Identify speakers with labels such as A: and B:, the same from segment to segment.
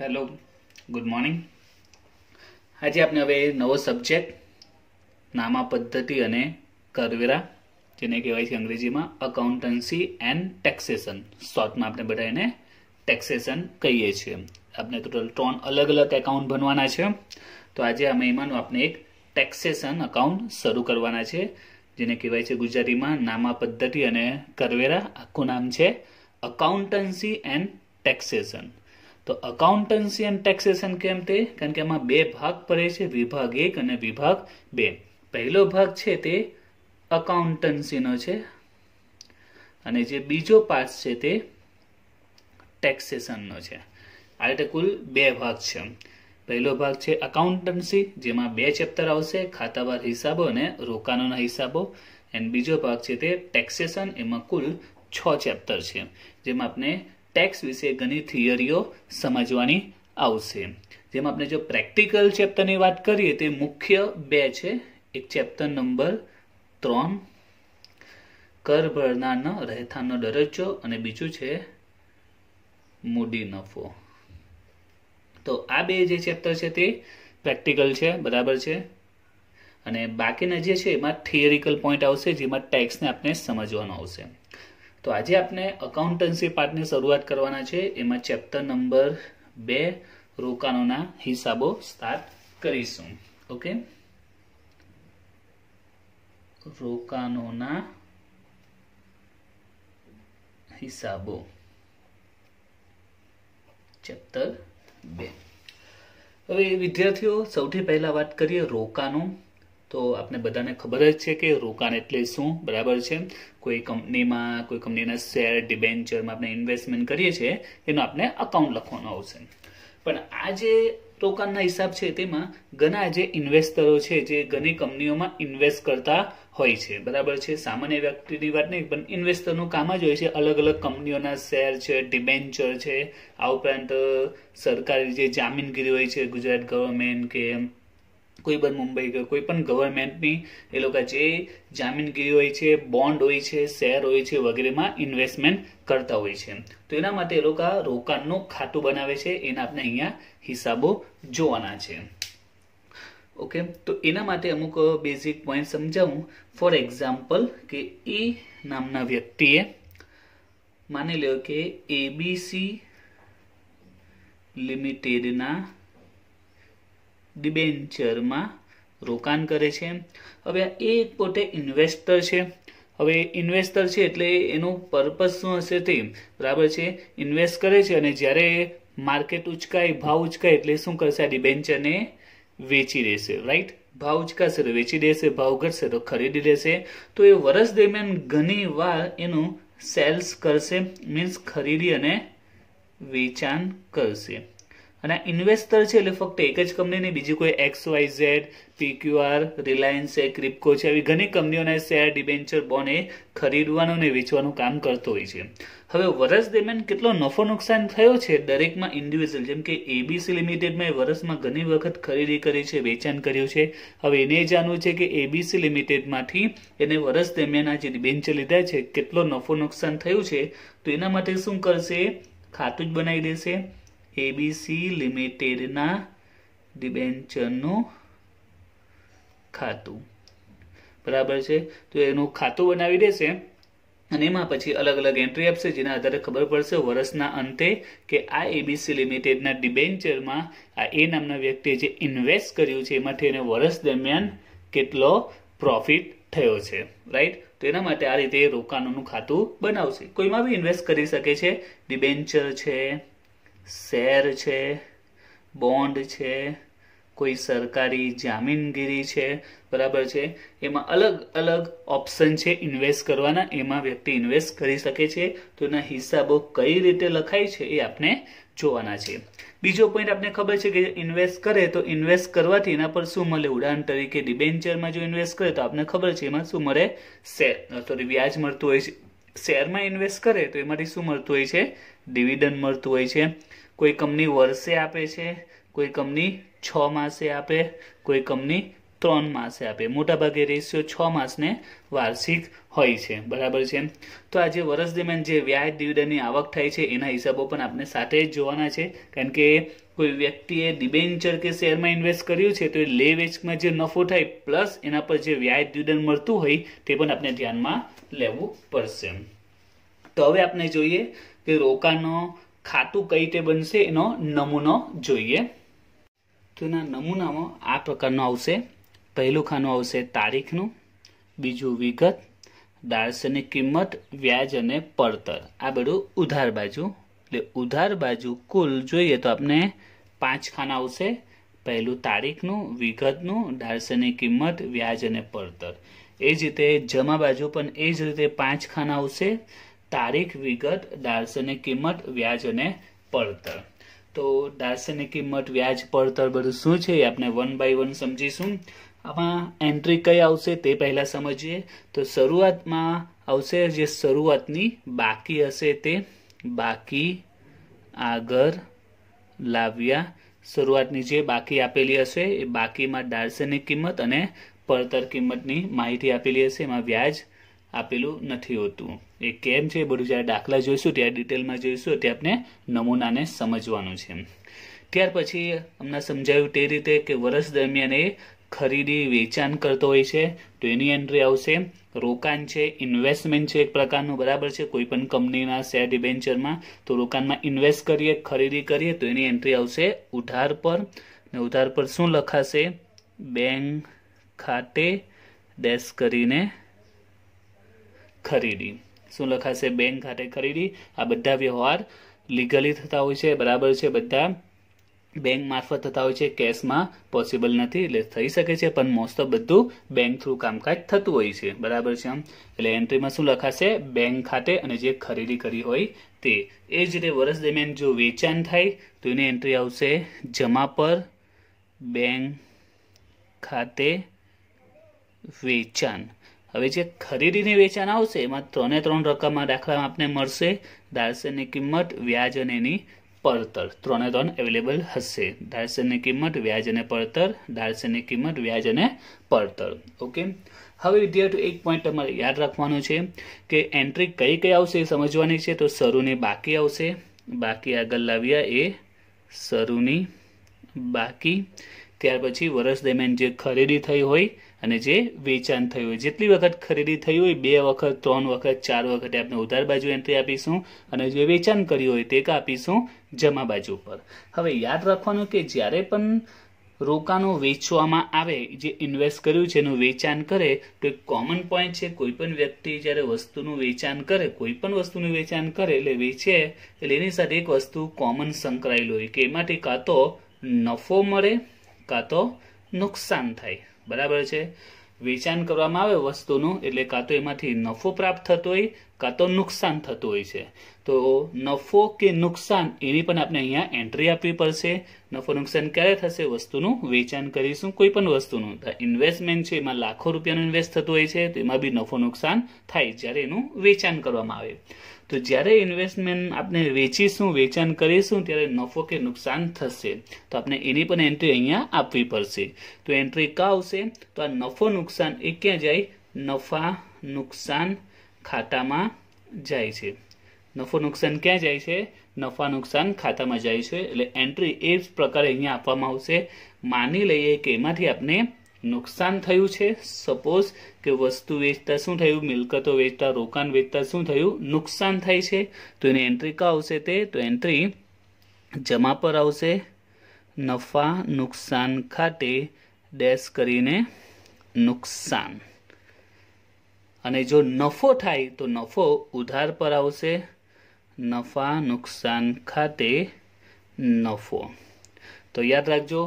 A: hello good morning આજે આપણે હવે નવો સબ્જેક્ટ નામા પદ્ધતિ અને કરવેરા જેને કહેવાય છે અંગ્રેજીમાં અકાઉન્ટન્સી એન્ડ ટેક્સેશન શોર્ટમાં આપણે બધા એને ટેક્સેશન કહીએ છીએ આપણે ટોટલ ત્રણ અલગ અલગ એકાઉન્ટ બનવાના છે તો આજે અમે એમાંનું આપણે એક ટેક્સેશન અકાઉન્ટ શરૂ કરવાના છે જેને કહેવાય છે ગુજરાતીમાં નામા પદ્ધતિ અને કરવેરા આખું નામ છે અકાઉન્ટન્સી એન્ડ ટેક્સેશન તો અકાઉન્ટન્સી એન્ડ ટેક્સેશન કેમ તે કારણ કે આમાં બે ભાગ પડે છે વિભાગ એક અને વિભાગ બે પહેલો ભાગ છે તે અકાઉન્ટન્સીનો છે અને જે બીજો પાર્ટ છે તે ટેક્સેશનનો છે આ રીતે કુલ બે ભાગ છે પહેલો ભાગ છે અકાઉન્ટન્સી જેમાં બે ચેપ્ટર આવશે ખાતાવાર હિસાબો અને રોકાણોના હિસાબો એન્ડ બીજો ભાગ છે તે ટેક્સેશન એમાં કુલ છ ચેપ્ટર છે જેમાં આપણે ટેક્સ વિશે ઘણી થિયરીઓ સમજવાની આવશે જેમ આપણે જો પ્રેક્ટિકલ ચેપ્ટરની વાત કરીએ તે મુખ્ય બે છે એક ચેપ્ટર નંબર ત્રણ કર ભરનારનો રહેઠાણનો દરજ્જો અને બીજું છે મૂડી નફો તો આ બે જે ચેપ્ટર છે તે પ્રેક્ટિકલ છે બરાબર છે અને બાકીના જે છે એમાં થિયરિકલ પોઈન્ટ આવશે જેમાં ટેક્સને આપણે સમજવાનો આવશે તો આજે આપણે અકાઉન્ટન્સી પાર્ટની શરૂઆત કરવાના છે એમાં ચેપ્ટર નંબર બે રોકાણોના હિસાબો સ્ટાર્ટ કરીશું ઓકે રોકાણોના હિસાબો ચેપ્ટર બે હવે વિદ્યાર્થીઓ સૌથી પહેલા વાત કરીએ રોકાણો તો આપણે બધાને ખબર જ છે કે રોકાણ એટલે શું બરાબર છે કોઈ કંપનીમાં કોઈ કંપનીના શેર ડિબેન્ચરમાં આપણે ઇન્વેસ્ટમેન્ટ કરીએ છીએ એનું આપણે અકાઉન્ટ લખવાનું આવશે પણ આ જે રોકાણના હિસાબ છે તેમાં ઘણા જે ઇન્વેસ્ટરો છે જે ઘણી કંપનીઓમાં ઇન્વેસ્ટ કરતા હોય છે બરાબર છે સામાન્ય વ્યક્તિની વાત નહીં પણ ઇન્વેસ્ટરનું કામ જ હોય છે અલગ અલગ કંપનીઓના શેર છે ડિબેન્ચર છે આ ઉપરાંત સરકારી જે જામીનગીરી હોય છે ગુજરાત ગવર્મેન્ટ કે કોઈ પણ મુંબઈ કોઈ પણ ગવર્મેન્ટની એ લોકો જે જામીનગીરી હોય છે બોન્ડ હોય છે શેર હોય છે વગેરેમાં ઇન્વેસ્ટમેન્ટ કરતા હોય છે તો એના માટે એ લોકો રોકાણનું ખાતું બનાવે છે એના આપણે અહીંયા હિસાબો જોવાના છે ઓકે તો એના માટે અમુક બેઝિક પોઈન્ટ સમજાવું ફોર એક્ઝામ્પલ કે એ નામના વ્યક્તિએ માની લો કે એબીસી લિમિટેડના ડિબેન્ચરમાં રોકાણ કરે છે હવે એ પોતે ઇન્વેસ્ટર છે હવે ઇન્વેસ્ટર છે એટલે એનું પર્પઝ શું હશે તે બરાબર છે ઇન્વેસ્ટ કરે છે અને જ્યારે માર્કેટ ઉચકાય ભાવ ઉચકાય એટલે શું કરશે આ ડિબેન્ચરને વેચી દેશે રાઈટ ભાવ ઉચકાશે તો વેચી દેશે ભાવ ઘટશે તો ખરીદી લેશે તો એ વર્ષ દરમિયાન ઘણી વાર એનું સેલ્સ કરશે મીન્સ ખરીદી અને વેચાણ કરશે અને આ ઇન્વેસ્ટર છે એટલે ફક્ત એક જ કંપની નહીં બીજી કોઈ X Y Z PQR Reliance છે ક્રિપકો છે આવી ઘણી કંપનીઓના શેર ડિબેન્ચર બોન્ડ એ ખરીદવાનું અને વેચવાનું કામ કરતો હોય છે હવે વર્ષ દરમિયાન કેટલો નફો નુકસાન થયો છે દરેકમાં ઇન્ડિવિજ્યુઅલ જેમ કે એબીસી લિમિટેડમાં એ વર્ષમાં ઘણી વખત ખરીદી કરી છે વેચાણ કર્યું છે હવે એને જાણવું છે કે એબીસી લિમિટેડમાંથી એને વર્ષ દરમિયાન આ જે ડિબેન્ચર લીધા છે કેટલો નફો નુકસાન થયું છે તો એના માટે શું કરશે ખાતું જ બનાવી દેશે એબીસી લિમિટેડના ડિબેન્ચરનું ખાતું બરાબર છે તો એનું ખાતું બનાવી દેશે અને એમાં પછી અલગ અલગ એન્ટ્રી આપશે જેના આધારે ખબર પડશે વર્ષના અંતે કે આ એબીસી લિમિટેડના ડિબેન્ચરમાં આ એ નામના વ્યક્તિએ જે ઇન્વેસ્ટ કર્યું છે એમાંથી એને વર્ષ દરમિયાન કેટલો પ્રોફિટ થયો છે રાઈટ તો એના માટે આ રીતે રોકાણોનું ખાતું બનાવશે કોઈમાં બી ઇન્વેસ્ટ કરી શકે છે ડિબેન્ચર છે શેર છે બોન્ડ છે કોઈ સરકારી જામીનગીરી છે બરાબર છે એમાં અલગ અલગ ઓપ્શન છે ઇન્વેસ્ટ કરવાના એમાં વ્યક્તિ ઇન્વેસ્ટ કરી શકે છે તો એના હિસાબો કઈ રીતે લખાય છે એ આપણે જોવાના છે બીજો પોઈન્ટ આપણે ખબર છે કે ઇન્વેસ્ટ કરે તો ઇન્વેસ્ટ કરવાથી એના પર શું મળે ઉદાહરણ તરીકે ડિબેન્ચરમાં જો ઇન્વેસ્ટ કરે તો આપણે ખબર છે એમાં શું મળે શેર સોરી વ્યાજ મળતું હોય છે શેરમાં ઇન્વેસ્ટ કરે તો એમાંથી શું મળતું હોય છે ડિવિડન્ડ મળતું હોય છે કોઈ કંપની વર્ષે આપે છે કોઈ કંપની છ માસે આપે કોઈ કંપની ત્રણ માસે આપે મોટાભાગે રેશિયો છ માસને વાર્ષિક હોય છે બરાબર છે તો આજે વર્ષ દરમિયાન જે વ્યાજ ડિવિડન્ડની આવક થાય છે એના હિસાબો પણ આપણે સાથે જ જોવાના છે કારણ કે કોઈ વ્યક્તિએ ડિબેન્ચર કે શેરમાં ઇન્વેસ્ટ કર્યું છે તો એ લે વેચમાં જે નફો થાય પ્લસ એના પર જે વ્યાજ ડિવિડન્ડ મળતું હોય તે પણ આપણે ધ્યાનમાં લેવું પડશે તો હવે આપણે જોઈએ કે રોકાણનો ખાતું કઈ રીતે બનશે એનો નમૂનો જોઈએ તો એના નમૂનામાં આ પ્રકારનો આવશે પહેલું ખાનું આવશે તારીખનું બીજું વિગત દાર્શનિક કિંમત વ્યાજ અને પડતર આ બધું ઉધાર બાજુ એટલે ઉધાર બાજુ કુલ જોઈએ તો આપણે પાંચ ખાના આવશે પહેલું તારીખનું વિગતનું દાર્શનિક કિંમત વ્યાજ અને પડતર એ જ રીતે જમા બાજુ પણ એ જ રીતે પાંચ ખાના આવશે તારીખ વિગત દાર્શનિક કિંમત વ્યાજ અને પડતર તો દાર્શનિક કિંમત વ્યાજ પડતર બધું શું છે આપણે વન બાય વન સમજીશું આમાં એન્ટ્રી કઈ આવશે તે પહેલાં સમજીએ તો શરૂઆતમાં આવશે જે શરૂઆતની બાકી હશે તે બાકી આગળ લાવ્યા શરૂઆતની જે બાકી આપેલી હશે એ બાકીમાં દાર્શનિક કિંમત અને પડતર કિંમતની માહિતી આપેલી હશે એમાં વ્યાજ આપેલું નથી હોતું એ કેમ છે એ બધું જ્યારે દાખલા જોઈશું ત્યારે ડિટેલમાં જોઈશું તે આપણે નમૂનાને સમજવાનું છે ત્યાર પછી અમને સમજાયું તે રીતે કે વર્ષ દરમિયાન એ ખરીદી વેચાણ કરતો હોય છે તો એની એન્ટ્રી આવશે રોકાણ છે ઇન્વેસ્ટમેન્ટ છે એક પ્રકારનું બરાબર છે કોઈ પણ કંપનીના શેર ડિબેન્ચરમાં તો રોકાણમાં ઇન્વેસ્ટ કરીએ ખરીદી કરીએ તો એની એન્ટ્રી આવશે ઉધાર પર ને ઉધાર પર શું લખાશે બેંક ખાતે ડેશ કરીને ખરીદી શું લખાશે બેંક ખાતે ખરીદી આ બધા વ્યવહાર લીગલી થતા હોય છે બરાબર છે બધા બેંક મારફત થતા હોય છે કેશમાં પોસિબલ નથી એટલે થઈ શકે છે પણ મોસ્ટ ઓફ બધું બેંક થ્રુ કામકાજ થતું હોય છે બરાબર છે આમ એટલે એન્ટ્રીમાં શું લખાશે બેંક ખાતે અને જે ખરીદી કરી હોય તે એ જ રીતે વર્ષ દરમિયાન જો વેચાણ થાય તો એની એન્ટ્રી આવશે જમા પર બેંક ખાતે વેચાણ હવે જે ખરીદીને વેચાણ આવશે એમાં ત્રણે ત્રણ રકમમાં દાખલામાં આપને મળશે દાર્શનની કિંમત વ્યાજ અને એની પડતર ત્રણે ત્રણ અવેલેબલ હશે દાર્શનની કિંમત વ્યાજ અને પડતર દાર્શનની કિંમત વ્યાજ અને પડતર ઓકે હવે વિદ્યાર્થીઓ એક પોઈન્ટ તમારે યાદ રાખવાનો છે કે એન્ટ્રી કઈ કઈ આવશે એ સમજવાની છે તો શરૂની બાકી આવશે બાકી આગળ લાવ્યા એ શરૂની બાકી ત્યાર પછી વર્ષ દરમિયાન જે ખરીદી થઈ હોય અને જે વેચાણ થયું હોય જેટલી વખત ખરીદી થઈ હોય બે વખત ત્રણ વખત ચાર વખત આપણે ઉધાર બાજુ એન્ટ્રી આપીશું અને જે વેચાણ કર્યું હોય તે આપીશું જમા બાજુ પર હવે યાદ રાખવાનું કે જ્યારે પણ રોકાણો વેચવામાં આવે જે ઇન્વેસ્ટ કર્યું છે એનું વેચાણ કરે તો એક કોમન પોઈન્ટ છે કોઈ પણ વ્યક્તિ જ્યારે વસ્તુનું વેચાણ કરે કોઈ પણ વસ્તુનું વેચાણ કરે એટલે વેચે એટલે એની સાથે એક વસ્તુ કોમન સંકળાયેલું હોય કે એમાંથી કાં તો નફો મળે કાં તો નુકસાન થાય બરાબર છે વેચાણ કરવામાં આવે વસ્તુનું એટલે કાં તો એમાંથી નફો પ્રાપ્ત થતો હોય કાં તો નુકસાન થતું હોય છે તો નફો કે નુકસાન એની પણ આપણે અહીંયા એન્ટ્રી આપવી પડશે નફો નુકસાન ક્યારે થશે વસ્તુનું વેચાણ કરીશું કોઈ પણ વસ્તુનું ઇન્વેસ્ટમેન્ટ છે એમાં લાખો રૂપિયાનું ઇન્વેસ્ટ થતું હોય છે તો એમાં બી નફો નુકસાન થાય જ્યારે એનું વેચાણ કરવામાં આવે તો જ્યારે ઇન્વેસ્ટમેન્ટ આપણે વેચીશું વેચાણ કરીશું ત્યારે નફો કે નુકસાન થશે તો આપણે એની પણ એન્ટ્રી અહીંયા આપવી પડશે તો એન્ટ્રી કા આવશે તો આ નફો નુકસાન એ ક્યાં જાય નફા નુકસાન ખાતામાં જાય છે નફો નુકસાન ક્યાં જાય છે નફા નુકસાન ખાતામાં જાય છે એટલે એન્ટ્રી એ જ પ્રકારે અહીંયા આપવામાં આવશે માની લઈએ કે એમાંથી આપને નુકસાન થયું છે સપોઝ કે વસ્તુ વેચતા શું થયું મિલકતો વેચતા રોકાણ વેચતા શું થયું નુકસાન થાય છે તો એની એન્ટ્રી કા આવશે તે તો એન્ટ્રી જમા પર આવશે નફા નુકસાન ખાતે ડેશ કરીને નુકસાન અને જો નફો થાય તો નફો ઉધાર પર આવશે નફા નુકસાન ખાતે નફો તો યાદ રાખજો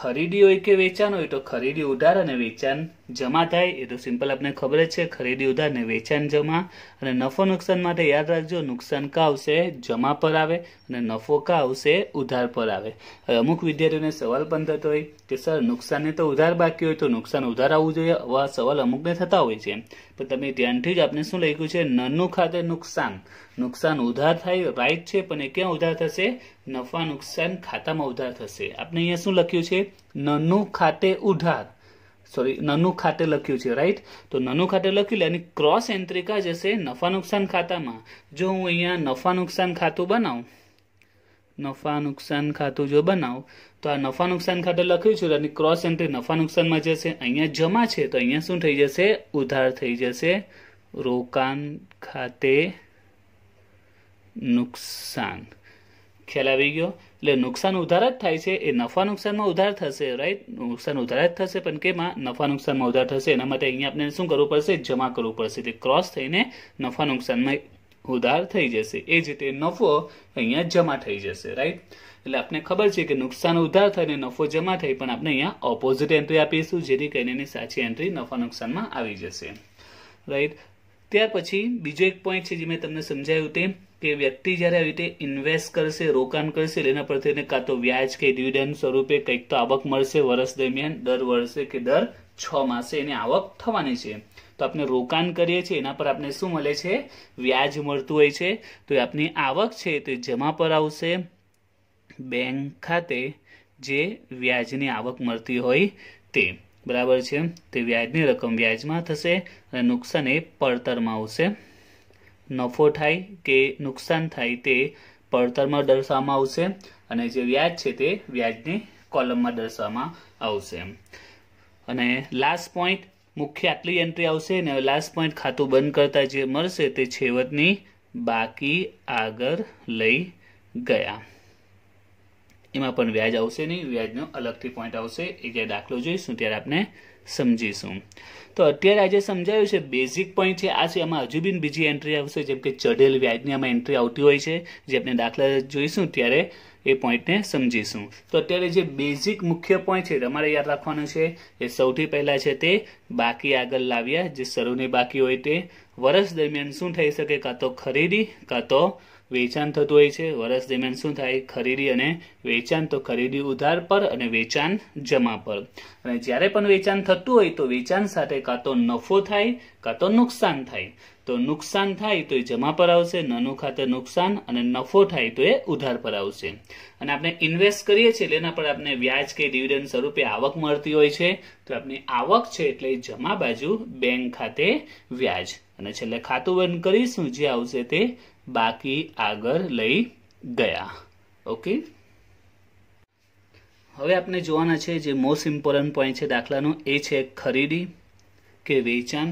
A: ખરીદી હોય કે વેચાણ હોય તો ખરીદી ઉધાર અને વેચાણ જમા થાય એ તો સિમ્પલ આપણે ખબર જ છે ખરીદી ઉધાર ને વેચાણ જમા અને નફો નુકસાન માટે યાદ રાખજો નુકસાન કા આવશે જમા પર આવે અને નફો કા આવશે ઉધાર પર આવે હવે અમુક વિદ્યાર્થીઓને સવાલ પણ થતો હોય કે સર નુકસાનને તો ઉધાર બાકી હોય તો નુકસાન ઉધાર આવવું જોઈએ આવા સવાલ અમુકને થતા હોય છે પણ તમે ધ્યાનથી જ આપણે શું લખ્યું છે નનું ખાતે નુકસાન નુકસાન ઉધાર થાય રાઈટ છે પણ એ ક્યાં ઉધાર થશે નફા નુકસાન ખાતામાં ઉધાર થશે આપણે અહીંયા શું લખ્યું છે નનું ખાતે ઉધાર સોરી નનુ ખાતે લખ્યું છે રાઈટ તો નનુ ખાતે લખ્યું લે અને ક્રોસ એન્ટ્રિકા જશે નફા નુકસાન ખાતામાં જો હું અહીંયા નફા નુકસાન ખાતું બનાવું નફા નુકસાન ખાતું જો બનાવું તો આ નફા નુકસાન ખાતે લખ્યું છે અને ક્રોસ એન્ટ્રી નફા નુકસાનમાં જશે અહીંયા જમા છે તો અહીંયા શું થઈ જશે ઉધાર થઈ જશે રોકાણ ખાતે નુકસાન ખ્યાલ આવી ગયો એટલે નુકસાન ઉધાર જ થાય છે એ નફા નુકસાનમાં ઉધાર થશે રાઈટ નુકસાન ઉધાર જ થશે પણ કેમાં નફા નુકસાનમાં ઉધાર થશે એના માટે અહીંયા આપણે શું કરવું પડશે જમા કરવું પડશે તે ક્રોસ થઈને નફા નુકસાનમાં ઉધાર થઈ જશે એ જ રીતે નફો અહીંયા જમા થઈ જશે રાઈટ એટલે આપણે ખબર છે કે નુકસાન ઉધાર થઈને નફો જમા થઈ પણ આપણે અહીંયા ઓપોઝિટ એન્ટ્રી આપીશું જેથી કરીને એની સાચી એન્ટ્રી નફા નુકસાનમાં આવી જશે રાઈટ ત્યાર પછી બીજો એક પોઈન્ટ છે જે મેં તમને સમજાયું તે કે વ્યક્તિ જ્યારે આવી રીતે ઇન્વેસ્ટ કરશે રોકાણ કરશે એના પરથી એને કાં તો વ્યાજ કે ડિવિડન્ડ સ્વરૂપે કંઈક તો આવક મળશે વર્ષ દરમિયાન દર વર્ષે કે દર છ માસે એની આવક થવાની છે તો આપણે રોકાણ કરીએ છીએ એના પર આપણે શું મળે છે વ્યાજ મળતું હોય છે તો એ આપની આવક છે તે જમા પર આવશે બેંક ખાતે જે વ્યાજની આવક મળતી હોય તે બરાબર છે તે વ્યાજની રકમ વ્યાજમાં થશે અને નુકસાન એ પડતરમાં આવશે નફો થાય કે નુકસાન થાય તે પડતરમાં દર્શાવવામાં આવશે અને જે વ્યાજ છે તે વ્યાજની કોલમમાં દર્શાવવામાં આવશે અને લાસ્ટ પોઈન્ટ મુખ્ય આટલી એન્ટ્રી આવશે અને લાસ્ટ પોઈન્ટ ખાતું બંધ કરતાં જે મળશે તે છેવટની બાકી આગળ લઈ ગયા એમાં પણ વ્યાજ આવશે નહીં વ્યાજનો અલગથી પોઈન્ટ આવશે એ જ્યારે દાખલો જોઈશું ત્યારે આપણે સમજીશું તો અત્યારે આજે સમજાયું છે બેઝિક પોઈન્ટ છે આ છે એમાં હજુ બી બીજી એન્ટ્રી આવશે જેમ કે ચઢેલ વ્યાજની આમાં એન્ટ્રી આવતી હોય છે જે આપણે દાખલા જોઈશું ત્યારે એ પોઈન્ટને સમજીશું તો અત્યારે જે બેઝિક મુખ્ય પોઈન્ટ છે તમારે યાદ રાખવાનું છે એ સૌથી પહેલાં છે તે બાકી આગળ લાવ્યા જે સરોની બાકી હોય તે વર્ષ દરમિયાન શું થઈ શકે કાં તો ખરીદી કાં તો વેચાણ થતું હોય છે વર્ષ દરમિયાન શું થાય ખરીદી અને વેચાણ તો ખરીદી ઉધાર પર અને વેચાણ જમા પર અને જ્યારે પણ વેચાણ થતું હોય તો વેચાણ સાથે કાં તો નફો થાય કાં તો નુકસાન થાય તો નુકસાન થાય તો એ જમા પર આવશે નાનું ખાતે નુકસાન અને નફો થાય તો એ ઉધાર પર આવશે અને આપણે ઇન્વેસ્ટ કરીએ છીએ એટલે એના પર આપણે વ્યાજ કે ડિવિડન્ડ સ્વરૂપે આવક મળતી હોય છે તો આપની આવક છે એટલે જમા બાજુ બેંક ખાતે વ્યાજ અને છેલ્લે ખાતું બંધ કરીશું જે આવશે તે બાકી આગળ લઈ ગયા ઓકે હવે આપણે જોવાના છે જે મોસ્ટ ઇમ્પોર્ટન્ટ પોઈન્ટ છે દાખલાનો એ છે ખરીદી કે વેચાણ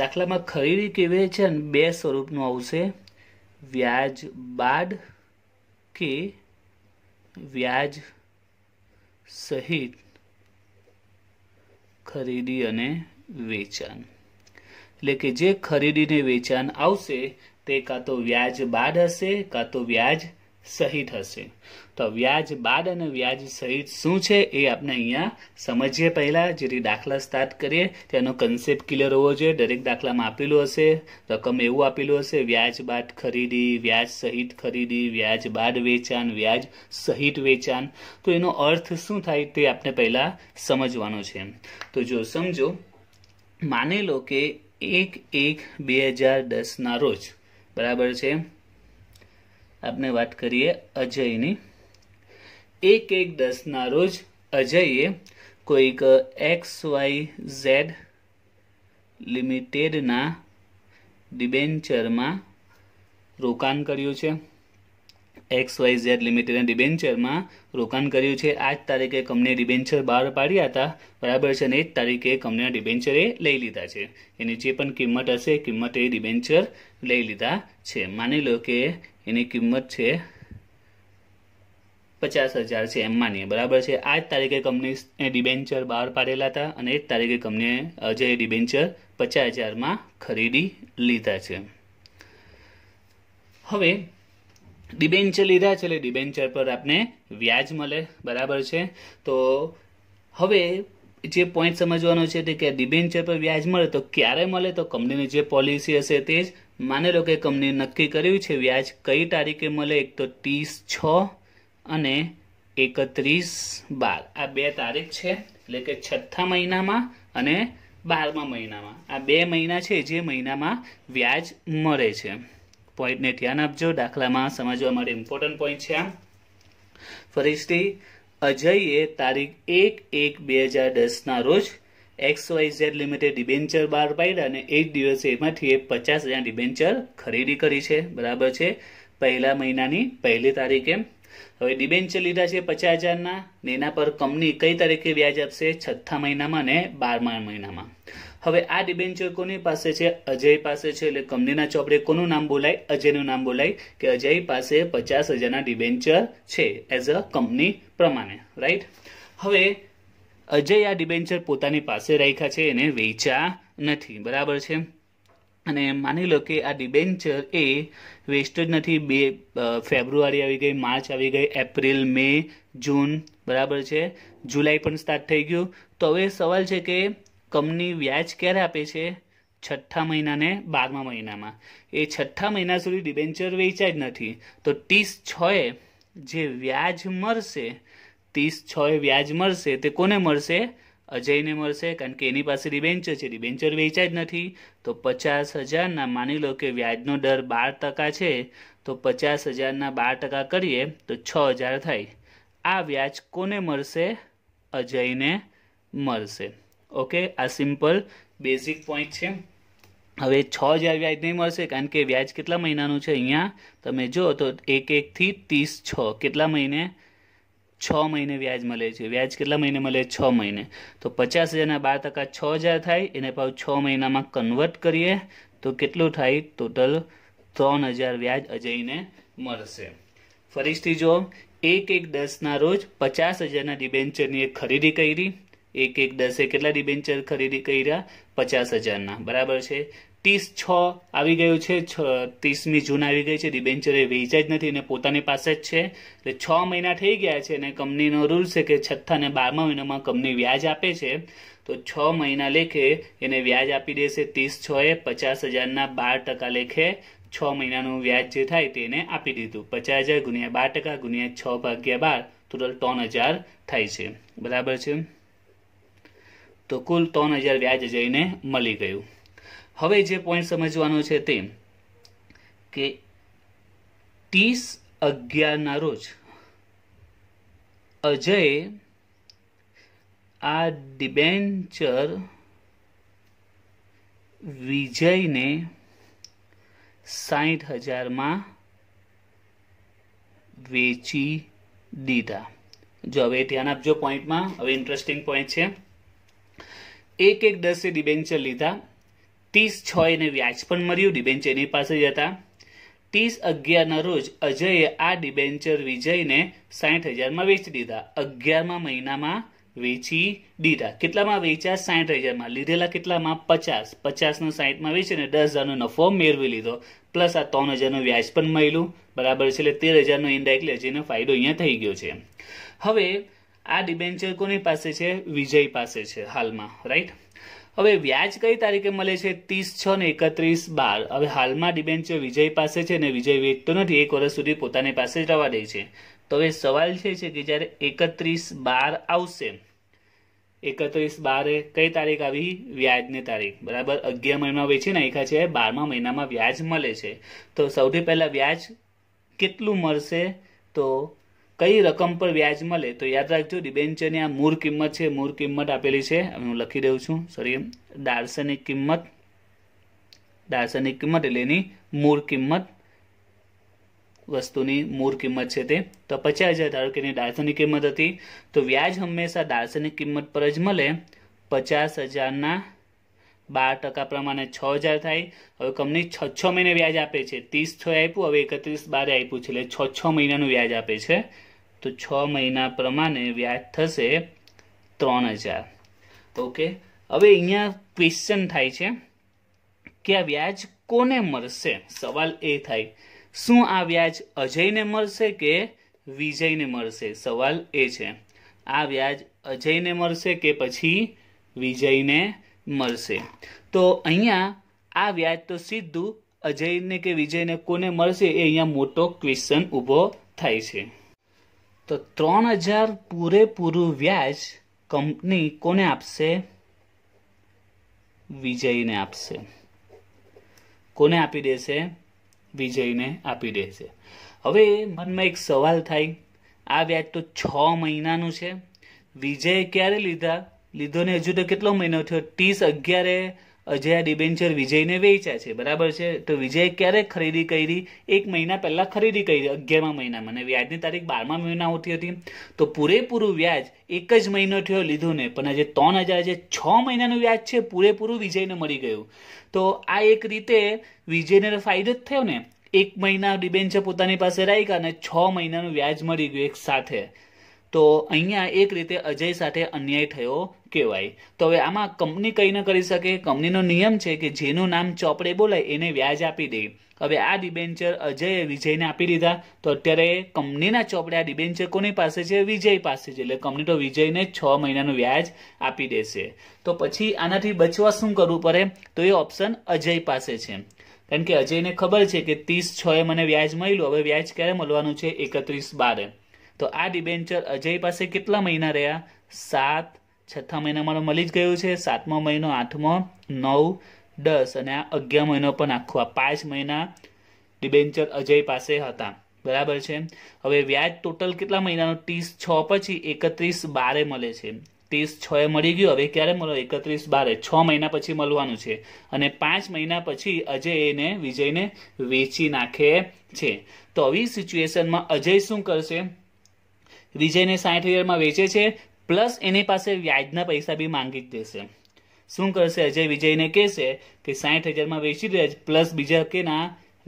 A: દાખલામાં ખરીદી કે વેચાણ બે સ્વરૂપનું આવશે વ્યાજ બાદ કે વ્યાજ સહિત ખરીદી અને વેચાણ એટલે કે જે ખરીદીને વેચાણ આવશે તે કાં તો વ્યાજ બાદ હશે કાં તો વ્યાજ સહિત હશે તો વ્યાજ બાદ અને વ્યાજ સહિત શું છે એ આપણે અહીંયા સમજીએ પહેલાં જેથી દાખલા સ્ટાર્ટ કરીએ તેનો કન્સેપ્ટ ક્લિયર હોવો જોઈએ દરેક દાખલામાં આપેલું હશે રકમ એવું આપેલું હશે વ્યાજ બાદ ખરીદી વ્યાજ સહિત ખરીદી વ્યાજ બાદ વેચાણ વ્યાજ સહિત વેચાણ તો એનો અર્થ શું થાય તે આપણે પહેલાં સમજવાનો છે તો જો સમજો માની લો કે એક એક બે હજાર દસના રોજ બરાબર છે આપણે વાત કરીએ અજયની એક એક દસના રોજ અજયે કોઈક એક્સ વાય ઝેડ લિમિટેડના ડિબેન્ચરમાં રોકાણ કર્યું છે એક્સ વાય ઝેડ લિમિટેડના ડિબેન્ચરમાં રોકાણ કર્યું છે આ જ તારીખે કંપનીએ ડિબેન્ચર બહાર પાડ્યા હતા બરાબર છે અને એ જ તારીખે કંપનીના ડિબેન્ચરે લઈ લીધા છે એની જે પણ કિંમત હશે કિંમત એ ડિબેન્ચર લઈ લીધા છે માની લો કે એની કિંમત છે પચાસ હજાર છે એમ માનીએ બરાબર છે આ જ તારીખે કંપની ડિબેન્ચર બહાર પાડેલા હતા અને એ જ તારીખે કંપનીએ જે ડિબેન્ચર પચાસ હજારમાં ખરીદી લીધા છે હવે ડિબેન્ચર લીધા છે એટલે ડિબેન્ચર પર આપને વ્યાજ મળે બરાબર છે તો હવે જે પોઈન્ટ સમજવાનો છે તે કે ડિબેન્ચર પર વ્યાજ મળે તો ક્યારે મળે તો કંપનીની જે પોલિસી હશે તે જ માની લો કે કંપનીએ નક્કી કર્યું છે વ્યાજ કઈ તારીખે મળે એક તો ત્રીસ છ અને એકત્રીસ બાર આ બે તારીખ છે એટલે કે છઠ્ઠા મહિનામાં અને બારમા મહિનામાં આ બે મહિના છે જે મહિનામાં વ્યાજ મળે છે પોઈન્ટને ધ્યાન આપજો દાખલામાં સમજવા માટે ઇમ્પોર્ટન્ટ પોઈન્ટ છે આ ફરીથી અજયે તારીખ એક એક બે હજાર દસના રોજ X Y Z limited debenture બહાર પાડ્યા અને એ જ દિવસે એમાંથી એ પચાસ હજાર ડિબેન્ચર ખરીદી કરી છે બરાબર છે પહેલા મહિનાની પહેલી તારીખે હવે ડિબેન્ચર લીધા છે પચાસ હજારના ને એના પર કંપની કઈ તારીખે વ્યાજ આપશે છઠ્ઠા મહિનામાં ને બારમા મહિનામાં હવે આ ડિબેન્ચર કોની પાસે છે અજય પાસે છે એટલે કંપનીના ચોપડે કોનું નામ બોલાય અજયનું નામ બોલાય કે અજય પાસે પચાસ હજારના ડિબેન્ચર છે એઝ અ કંપની પ્રમાણે રાઈટ હવે અજય આ ડિબેન્ચર પોતાની પાસે રાખ્યા છે એને વેચ્યા નથી બરાબર છે અને માની લો કે આ ડિબેન્ચર એ વેસ્ટ જ નથી બે ફેબ્રુઆરી આવી ગઈ માર્ચ આવી ગઈ એપ્રિલ મે જૂન બરાબર છે જુલાઈ પણ સ્ટાર્ટ થઈ ગયું તો હવે સવાલ છે કે કંપની વ્યાજ ક્યારે આપે છે છઠ્ઠા મહિનાને બારમા મહિનામાં એ છઠ્ઠા મહિના સુધી ડિબેન્ચર વેચાય જ નથી તો ત્રીસ છએ જે વ્યાજ મળશે ત્રીસ છએ વ્યાજ મળશે તે કોને મળશે અજયને મળશે કારણ કે એની પાસે ડિબેન્ચર છે ડિબેન્ચર વેચાય જ નથી તો પચાસ હજારના માની લો કે વ્યાજનો દર બાર ટકા છે તો પચાસ હજારના બાર ટકા કરીએ તો છ હજાર થાય આ વ્યાજ કોને મળશે અજયને મળશે ઓકે આ સિમ્પલ બેઝિક પોઈન્ટ છે હવે છ હજાર વ્યાજ નહીં મળશે કારણ કે વ્યાજ કેટલા મહિનાનું છે અહીંયા તમે જો તો એક એકથી ત્રીસ છ કેટલા મહિને છ મહિને વ્યાજ મળે છે વ્યાજ કેટલા મહિને મળે છ મહિને તો પચાસ હજારના બાર ટકા છ હજાર થાય એને પાછું છ મહિનામાં કન્વર્ટ કરીએ તો કેટલું થાય ટોટલ ત્રણ હજાર વ્યાજ અજયને મળશે ફરીથી જો એક એક દસના રોજ પચાસ હજારના ડિબેન્ચરની ખરીદી કરી એક એક દસે કેટલા ડિબેન્ચર ખરીદી કર્યા પચાસ હજારના બરાબર છે ત્રીસ છ આવી ગયું છે છ ત્રીસમી જૂન આવી ગઈ છે ડિબેન્ચર એ વેચાઈ જ નથી અને પોતાની પાસે જ છે એટલે છ મહિના થઈ ગયા છે અને કંપનીનો રૂલ છે કે છઠ્ઠા અને બારમા મહિનામાં કંપની વ્યાજ આપે છે તો છ મહિના લેખે એને વ્યાજ આપી દેશે ત્રીસ છ એ પચાસ હજારના બાર ટકા લેખે છ મહિનાનું વ્યાજ જે થાય તેને આપી દીધું પચાસ હજાર ગુણ્યા બાર ટકા ગુણ્યા છ ભાગ્યા બાર ટોટલ ત્રણ હજાર થાય છે બરાબર છે તો કુલ ત્રણ હજાર વ્યાજ જઈને મળી ગયું હવે જે પોઈન્ટ સમજવાનો છે તે કે ત્રીસ અગિયારના રોજ અજયે આ ડિબેન્ચર વિજયને સાઠ હજારમાં વેચી દીધા જો હવે ધ્યાન આપજો પોઈન્ટમાં હવે ઇન્ટરેસ્ટિંગ પોઈન્ટ છે એક એક દસે ડિબેન્ચર લીધા ત્રીસ છ એને વ્યાજ પણ મળ્યું ડિબેન્ચર એની પાસે જ હતા ત્રીસ અગિયારના રોજ અજયે આ ડિબેન્ચર વિજયને સાઠ હજારમાં વેચી દીધા અગિયારમાં મહિનામાં વેચી દીધા કેટલામાં વેચ્યા સાઠ હજારમાં લીધેલા કેટલામાં પચાસ પચાસનો સાઠમાં વેચીને દસ હજારનો નફો મેળવી લીધો પ્લસ આ ત્રણ હજારનું વ્યાજ પણ મળ્યું બરાબર છે એટલે તેર હજારનો ઇન્ડાયરેક્ટલી અજયનો ફાયદો અહીંયા થઈ ગયો છે હવે આ ડિબેન્ચર કોની પાસે છે વિજય પાસે છે હાલમાં રાઈટ હવે વ્યાજ કઈ તારીખે મળે છે ત્રીસ છ ને એકત્રીસ બાર હવે હાલમાં ડિબેન્ચર વિજય પાસે છે ને વિજય વેચતો નથી એક વર્ષ સુધી પોતાની પાસે જ રવા દે છે તો હવે સવાલ છે કે જ્યારે એકત્રીસ બાર આવશે એકત્રીસ બારે કઈ તારીખ આવી વ્યાજની તારીખ બરાબર અગિયાર મહિનામાં વેચી નાખ્યા છે બારમા મહિનામાં વ્યાજ મળે છે તો સૌથી પહેલાં વ્યાજ કેટલું મળશે તો કઈ રકમ પર વ્યાજ મળે તો યાદ રાખજો ડિબેન્ચરની આ મૂળ કિંમત છે મૂળ કિંમત આપેલી છે હું લખી દઉં છું સોરી દાર્શનિક કિંમત દાર્શનિક કિંમત એટલે એની મૂળ કિંમત વસ્તુની મૂળ કિંમત છે તે તો પચાસ હજાર ધારો કે એની દાર્શનિક કિંમત હતી તો વ્યાજ હંમેશા દાર્શનિક કિંમત પર જ મળે પચાસ હજારના બાર ટકા પ્રમાણે છ હજાર થાય હવે કંપની છ છ મહિને વ્યાજ આપે છે ત્રીસ છ આપ્યું હવે એકત્રીસ બારે આપ્યું છે એટલે છ છ મહિનાનું વ્યાજ આપે છે તો છ મહિના પ્રમાણે વ્યાજ થશે ત્રણ હજાર ઓકે હવે અહીંયા ક્વેશ્ચન થાય છે કે આ વ્યાજ કોને મળશે સવાલ એ થાય શું આ વ્યાજ અજયને મળશે કે વિજયને મળશે સવાલ એ છે આ વ્યાજ અજયને મળશે કે પછી વિજયને મળશે તો અહીંયા આ વ્યાજ તો સીધું અજયને કે વિજયને કોને મળશે એ અહીંયા મોટો ક્વેશ્ચન ઊભો થાય છે તો ત્રણ હજાર પૂરેપૂરું વ્યાજ કંપની કોને આપશે વિજયને આપશે કોને આપી દેશે વિજયને આપી દેશે હવે મનમાં એક સવાલ થાય આ વ્યાજ તો છ મહિનાનું છે વિજય ક્યારે લીધા લીધો ને હજુ તો કેટલો મહિનો થયો ત્રીસ અગિયારે અજય આ ડિબેન્ચર વિજયને વેચ્યા છે બરાબર છે તો વિજય ક્યારે ખરીદી કરી એક મહિના પહેલાં ખરીદી કરી અગિયારમા મહિના મને વ્યાજની તારીખ બારમા મહિના હોતી હતી તો પૂરેપૂરું વ્યાજ એક જ મહિનો થયો લીધું ને પણ આજે ત્રણ હજાર જે છ મહિનાનું વ્યાજ છે પૂરેપૂરું વિજયને મળી ગયું તો આ એક રીતે વિજયને ફાયદો જ થયો ને એક મહિના ડિબેન્ચર પોતાની પાસે રાખ્યા અને છ મહિનાનું વ્યાજ મળી ગયું એક સાથે તો અહીંયા એક રીતે અજય સાથે અન્યાય થયો કહેવાય તો હવે આમાં કંપની કંઈ ન કરી શકે કંપનીનો નિયમ છે કે જેનું નામ ચોપડે બોલાય એને વ્યાજ આપી દે હવે આ ડિબેન્ચર અજયે વિજયને આપી દીધા તો અત્યારે કંપનીના ચોપડે આ ડિબેન્ચર કોની પાસે છે વિજય પાસે છે એટલે કંપની તો વિજયને છ મહિનાનું વ્યાજ આપી દેશે તો પછી આનાથી બચવા શું કરવું પડે તો એ ઓપ્શન અજય પાસે છે કારણ કે અજયને ખબર છે કે ત્રીસ છ એ મને વ્યાજ મળ્યું હવે વ્યાજ ક્યારે મળવાનું છે એકત્રીસ બારે તો આ ડિબેન્ચર અજય પાસે કેટલા મહિના રહ્યા સાત છઠ્ઠા મહિના મારો મળી જ ગયું છે સાતમો મહિનો આઠમો નવ દસ અને આ અગિયાર મહિનો પણ આખો આ પાંચ મહિના ડિબેન્ચર અજય પાસે હતા બરાબર છે હવે વ્યાજ ટોટલ કેટલા મહિનાનો ત્રીસ છ પછી એકત્રીસ બારે મળે છે ત્રીસ છ એ મળી ગયું હવે ક્યારે મળો એકત્રીસ બારે છ મહિના પછી મળવાનું છે અને પાંચ મહિના પછી અજય એને વિજયને વેચી નાખે છે તો આવી સિચ્યુએશનમાં અજય શું કરશે વિજયને સાઠ હજારમાં વેચે છે પ્લસ એની પાસે વ્યાજના પૈસા બી માંગી જ દેશે શું કરશે અજય વિજયને કહેશે કે સાઠ હજારમાં વેચી દે પ્લસ બીજા કેના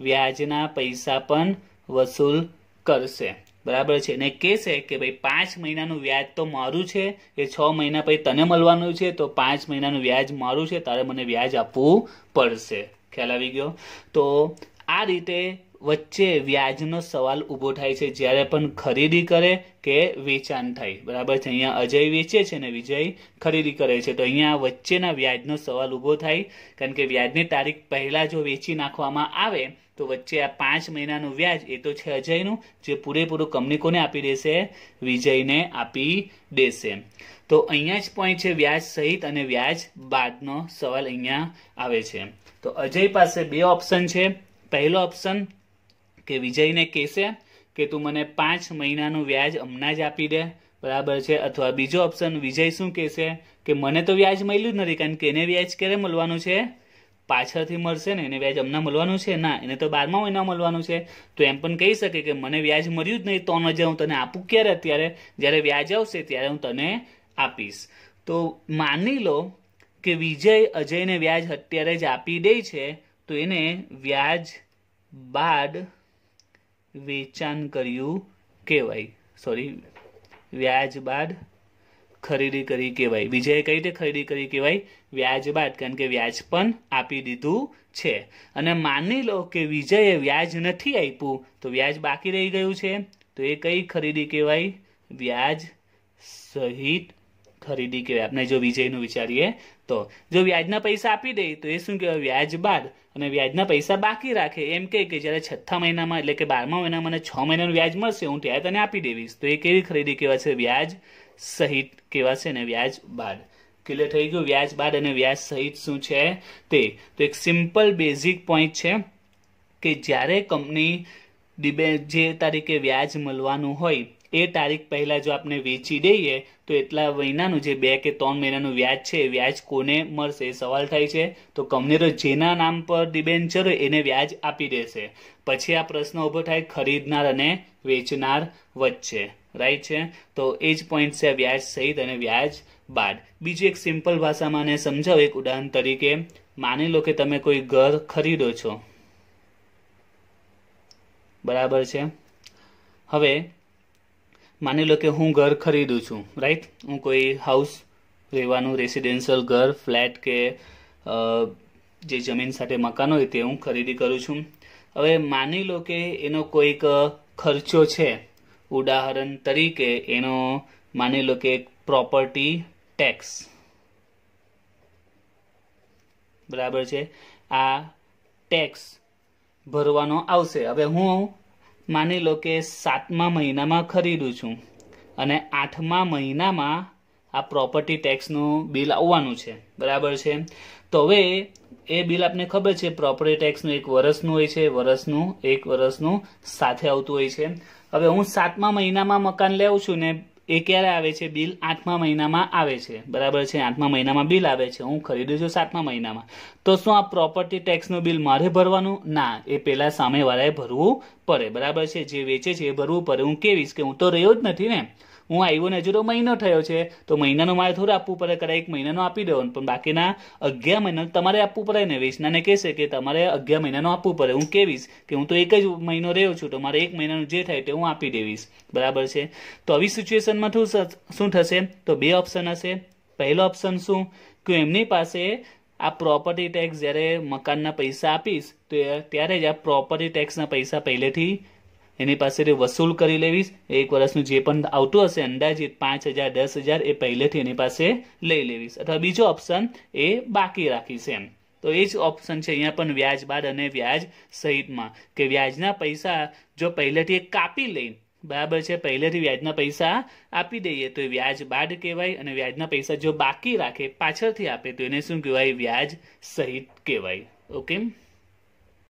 A: વ્યાજના પૈસા પણ વસૂલ કરશે બરાબર છે ને કહેશે કે ભાઈ પાંચ મહિનાનું વ્યાજ તો મારું છે એ છ મહિના પછી તને મળવાનું છે તો પાંચ મહિનાનું વ્યાજ મારું છે તારે મને વ્યાજ આપવું પડશે ખ્યાલ આવી ગયો તો આ રીતે વચ્ચે વ્યાજનો સવાલ ઊભો થાય છે જ્યારે પણ ખરીદી કરે કે વેચાણ થાય બરાબર છે અહીંયા અજય વેચે છે ને વિજય ખરીદી કરે છે તો અહીંયા વચ્ચેના વ્યાજનો સવાલ ઊભો થાય કારણ કે વ્યાજની તારીખ પહેલાં જો વેચી નાખવામાં આવે તો વચ્ચે આ પાંચ મહિનાનું વ્યાજ એ તો છે અજયનું જે પૂરેપૂરું કંપની કોને આપી દેશે વિજયને આપી દેશે તો અહીંયા જ પોઈન્ટ છે વ્યાજ સહિત અને વ્યાજ બાદનો સવાલ અહીંયા આવે છે તો અજય પાસે બે ઓપ્શન છે પહેલો ઓપ્શન કે વિજયને કહેશે કે તું મને પાંચ મહિનાનું વ્યાજ હમણાં જ આપી દે બરાબર છે અથવા બીજો ઓપ્શન વિજય શું કહેશે કે મને તો વ્યાજ મળ્યું જ નથી કારણ કે એને વ્યાજ ક્યારે મળવાનું છે પાછળથી મળશે ને એને વ્યાજ હમણાં મળવાનું છે ના એને તો બારમા મહિના મળવાનું છે તો એમ પણ કહી શકે કે મને વ્યાજ મળ્યું જ નહીં તો હજાર હું તને આપું ક્યારે અત્યારે જ્યારે વ્યાજ આવશે ત્યારે હું તને આપીશ તો માની લો કે વિજય અજયને વ્યાજ અત્યારે જ આપી દે છે તો એને વ્યાજ બાદ વેચાણ કર્યું કહેવાય સોરી વ્યાજ બાદ ખરીદી કરી કહેવાય વિજયે કઈ રીતે ખરીદી કરી કહેવાય વ્યાજ બાદ કારણ કે વ્યાજ પણ આપી દીધું છે અને માની લો કે વિજયે વ્યાજ નથી આપ્યું તો વ્યાજ બાકી રહી ગયું છે તો એ કઈ ખરીદી કહેવાય વ્યાજ સહિત ખરીદી કહેવાય આપણે જો વિજયનું વિચારીએ તો જો વ્યાજના પૈસા આપી દે તો એ શું કહેવાય વ્યાજ બાદ અને વ્યાજના પૈસા બાકી રાખે એમ કહે કે જ્યારે છઠ્ઠા મહિનામાં એટલે કે બારમા મહિનામાં મને છ મહિનાનું વ્યાજ મળશે હું ત્યારે તને આપી દેવીશ તો એ કેવી ખરીદી કહેવાશે વ્યાજ સહિત કહેવાશે ને વ્યાજ બાદ ક્લિયર થઈ ગયું વ્યાજ બાદ અને વ્યાજ સહિત શું છે તે તો એક સિમ્પલ બેઝિક પોઈન્ટ છે કે જ્યારે કંપની ડિબે જે તારીખે વ્યાજ મળવાનું હોય એ તારીખ પહેલાં જો આપણે વેચી દઈએ તો એટલા મહિનાનું જે બે કે ત્રણ મહિનાનું વ્યાજ છે એ વ્યાજ કોને મળશે એ સવાલ થાય છે તો કંપની તો જેના નામ પર ડિબેન્ચર હોય એને વ્યાજ આપી દેશે પછી આ પ્રશ્ન ઊભો થાય ખરીદનાર અને વેચનાર વચ્ચે રાઈટ છે તો એ જ પોઈન્ટ છે વ્યાજ સહિત અને વ્યાજ બાદ બીજું એક સિમ્પલ ભાષામાં આને સમજાવો એક ઉદાહરણ તરીકે માની લો કે તમે કોઈ ઘર ખરીદો છો બરાબર છે હવે માની લો કે હું ઘર ખરીદું છું રાઈટ હું કોઈ હાઉસ રહેવાનું રેસિડેન્શિયલ ઘર ફ્લેટ કે જે જમીન સાથે મકાન હોય તે હું ખરીદી કરું છું હવે માની લો કે એનો કોઈક ખર્ચો છે ઉદાહરણ તરીકે એનો માની લો કે પ્રોપર્ટી ટેક્સ બરાબર છે આ ટેક્સ ભરવાનો આવશે હવે હું માની લો કે સાતમા મહિનામાં ખરીદું છું અને આઠમા મહિનામાં આ પ્રોપર્ટી ટેક્સનું બિલ આવવાનું છે બરાબર છે તો હવે એ બિલ આપને ખબર છે પ્રોપર્ટી ટેક્સનું એક વર્ષનું હોય છે વર્ષનું એક વર્ષનું સાથે આવતું હોય છે હવે હું સાતમા મહિનામાં મકાન લેવું છું ને એ ક્યારે આવે છે બિલ આઠમા મહિનામાં આવે છે બરાબર છે આઠમા મહિનામાં બિલ આવે છે હું ખરીદું છું સાતમા મહિનામાં તો શું આ પ્રોપર્ટી ટેક્સનું બિલ મારે ભરવાનું ના એ પહેલાં સામેવાળાએ ભરવું પડે બરાબર છે જે વેચે છે એ ભરવું પડે હું કેવીશ કે હું તો રહ્યો જ નથી ને હું આવ્યો ને હજુ તો મહિનો થયો છે તો મહિનાનું મારે થોડું આપવું પડે કદાચ એક મહિનાનો આપી દો પણ બાકીના અગિયાર મહિના તમારે આપવું પડે ને વેચનાને કહેશે કે તમારે અગિયાર મહિનાનો આપવું પડે હું કહેવીશ કે હું તો એક જ મહિનો રહ્યો છું તો મારે એક મહિનાનું જે થાય તે હું આપી દેવીશ બરાબર છે તો આવી સિચ્યુએશનમાં શું શું થશે તો બે ઓપ્શન હશે પહેલો ઓપ્શન શું કે એમની પાસે આ પ્રોપર્ટી ટેક્સ જ્યારે મકાનના પૈસા આપીશ તો ત્યારે જ આ પ્રોપર્ટી ટેક્સના પૈસા પહેલેથી એની પાસેથી વસૂલ કરી લેવીશ એક વર્ષનું જે પણ આવતું હશે અંદાજિત પાંચ હજાર દસ હજાર એ પહેલેથી એની પાસે લઈ લેવીશ અથવા બીજો ઓપ્શન એ બાકી રાખીશ એમ તો એ જ ઓપ્શન છે અહીંયા પણ વ્યાજ બાદ અને વ્યાજ સહિતમાં કે વ્યાજના પૈસા જો પહેલેથી કાપી લઈ બરાબર છે પહેલેથી વ્યાજના પૈસા આપી દઈએ તો એ વ્યાજ બાદ કહેવાય અને વ્યાજના પૈસા જો બાકી રાખે પાછળથી આપે તો એને શું કહેવાય વ્યાજ સહિત કહેવાય ઓકે